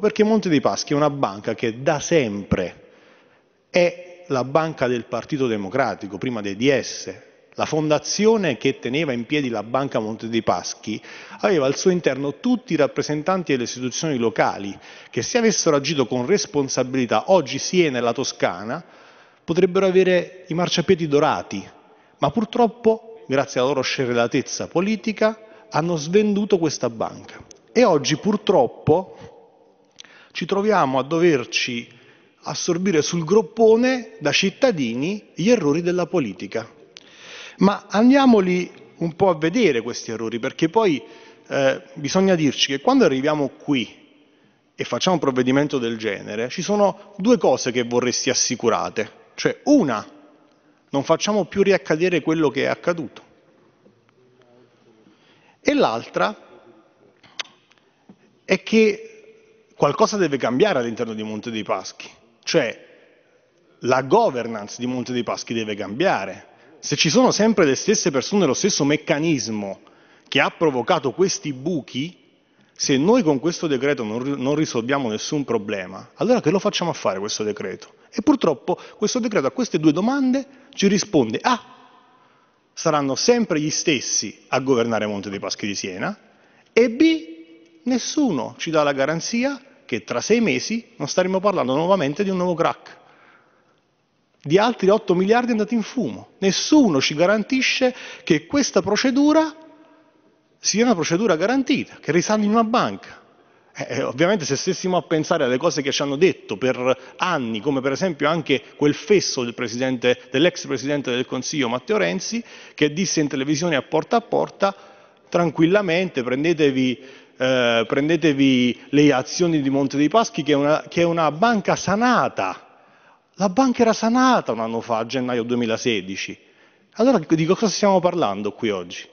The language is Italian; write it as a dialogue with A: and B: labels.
A: Perché Monte dei Paschi è una banca che da sempre è la banca del Partito Democratico, prima dei DS. La fondazione che teneva in piedi la banca Monte dei Paschi aveva al suo interno tutti i rappresentanti delle istituzioni locali che se avessero agito con responsabilità oggi Siena e la Toscana potrebbero avere i marciapiedi dorati, ma purtroppo, grazie alla loro scelleratezza politica, hanno svenduto questa banca. E oggi purtroppo ci troviamo a doverci assorbire sul groppone da cittadini gli errori della politica. Ma andiamoli un po' a vedere questi errori, perché poi eh, bisogna dirci che quando arriviamo qui e facciamo un provvedimento del genere, ci sono due cose che vorresti assicurate. Cioè, una, non facciamo più riaccadere quello che è accaduto. E l'altra è che qualcosa deve cambiare all'interno di Monte dei Paschi, cioè la governance di Monte dei Paschi deve cambiare. Se ci sono sempre le stesse persone, lo stesso meccanismo che ha provocato questi buchi, se noi con questo decreto non, non, risolviamo nessun problema, allora che lo facciamo a fare questo decreto? E purtroppo questo decreto a queste due domande ci risponde A. Ah, saranno sempre gli stessi a governare Monte dei Paschi di Siena e B. Nessuno ci dà la garanzia che tra sei mesi non staremo parlando nuovamente di un nuovo crack, di altri 8 miliardi andati in fumo. Nessuno ci garantisce che questa procedura sia una procedura garantita, che risale in una banca. Eh, eh, ovviamente se stessimo a pensare alle cose che ci hanno detto per anni, come per esempio anche quel fesso del presidente, dell'ex presidente del Consiglio Matteo Renzi, che disse in televisione a porta a porta, tranquillamente prendetevi eh, prendetevi le azioni di Monte dei Paschi che è, una, che è una banca sanata. La banca era sanata un anno fa, a gennaio 2016. Allora di cosa stiamo parlando qui oggi?